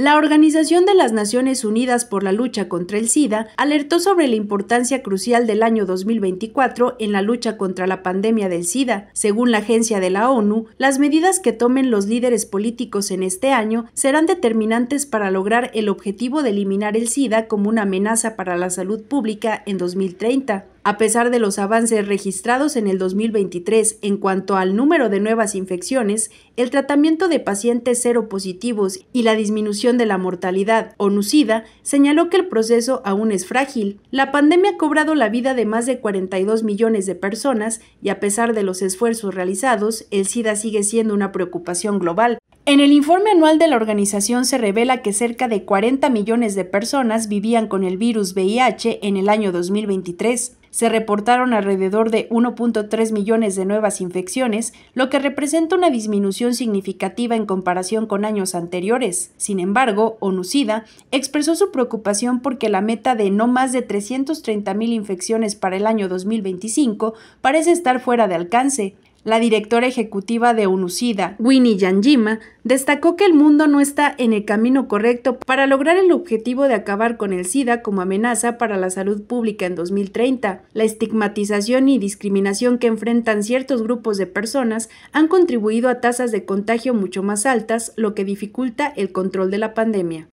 La Organización de las Naciones Unidas por la Lucha contra el SIDA alertó sobre la importancia crucial del año 2024 en la lucha contra la pandemia del SIDA. Según la agencia de la ONU, las medidas que tomen los líderes políticos en este año serán determinantes para lograr el objetivo de eliminar el SIDA como una amenaza para la salud pública en 2030. A pesar de los avances registrados en el 2023 en cuanto al número de nuevas infecciones, el tratamiento de pacientes cero positivos y la disminución de la mortalidad SIDA señaló que el proceso aún es frágil. La pandemia ha cobrado la vida de más de 42 millones de personas y a pesar de los esfuerzos realizados, el SIDA sigue siendo una preocupación global. En el informe anual de la organización se revela que cerca de 40 millones de personas vivían con el virus VIH en el año 2023. Se reportaron alrededor de 1.3 millones de nuevas infecciones, lo que representa una disminución significativa en comparación con años anteriores. Sin embargo, ONUCIDA expresó su preocupación porque la meta de no más de 330 infecciones para el año 2025 parece estar fuera de alcance. La directora ejecutiva de UNUCIDA, Winnie Yanjima, destacó que el mundo no está en el camino correcto para lograr el objetivo de acabar con el SIDA como amenaza para la salud pública en 2030. La estigmatización y discriminación que enfrentan ciertos grupos de personas han contribuido a tasas de contagio mucho más altas, lo que dificulta el control de la pandemia.